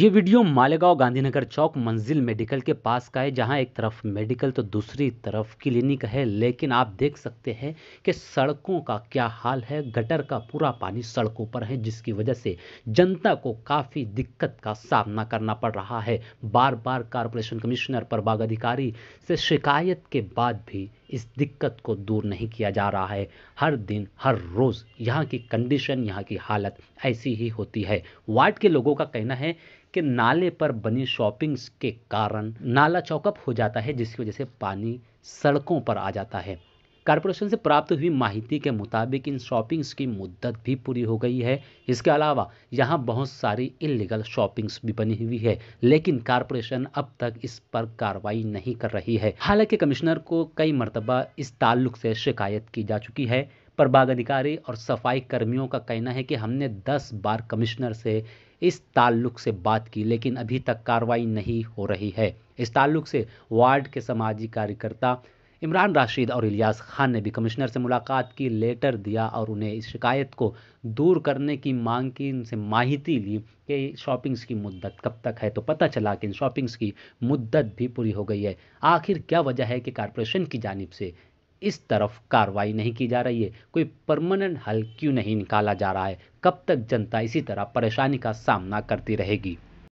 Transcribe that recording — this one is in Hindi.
ये वीडियो मालेगांव गांधीनगर चौक मंजिल मेडिकल के पास का है जहां एक तरफ मेडिकल तो दूसरी तरफ क्लिनिक है लेकिन आप देख सकते हैं कि सड़कों का क्या हाल है गटर का पूरा पानी सड़कों पर है जिसकी वजह से जनता को काफ़ी दिक्कत का सामना करना पड़ रहा है बार बार कारपोरेशन कमिश्नर प्रभाग अधिकारी से शिकायत के बाद भी इस दिक्कत को दूर नहीं किया जा रहा है हर दिन हर रोज़ यहाँ की कंडीशन यहाँ की हालत ऐसी ही होती है वार्ड के लोगों का कहना है कि नाले पर बनी शॉपिंग्स के कारण नाला चौकअप हो जाता है जिसकी वजह से पानी सड़कों पर आ जाता है कारपोरेशन से प्राप्त हुई माहिती के मुताबिक इन शॉपिंग्स की मुद्दत भी पूरी हो गई है इसके अलावा यहाँ बहुत सारी इलीगल शॉपिंग्स भी बनी हुई है लेकिन कारपोरेशन अब तक इस पर कार्रवाई नहीं कर रही है हालांकि कमिश्नर को कई मरतबा इस ताल्लुक से शिकायत की जा चुकी है पर बाग अधिकारी और सफाई कर्मियों का कहना है कि हमने दस बार कमिश्नर से इस ताल्लुक से बात की लेकिन अभी तक कार्रवाई नहीं हो रही है इस ताल्लुक से वार्ड के समाजी कार्यकर्ता इमरान राशिद और इलियास खान ने भी कमिश्नर से मुलाकात की लेटर दिया और उन्हें इस शिकायत को दूर करने की मांग की उनसे माहिती ली कि शॉपिंग्स की मुद्दत कब तक है तो पता चला कि इन शॉपिंग्स की मुद्दत भी पूरी हो गई है आखिर क्या वजह है कि कारपोरेशन की जानब से इस तरफ कार्रवाई नहीं की जा रही है कोई परमानेंट हल क्यों नहीं निकाला जा रहा है कब तक जनता इसी तरह परेशानी का सामना करती रहेगी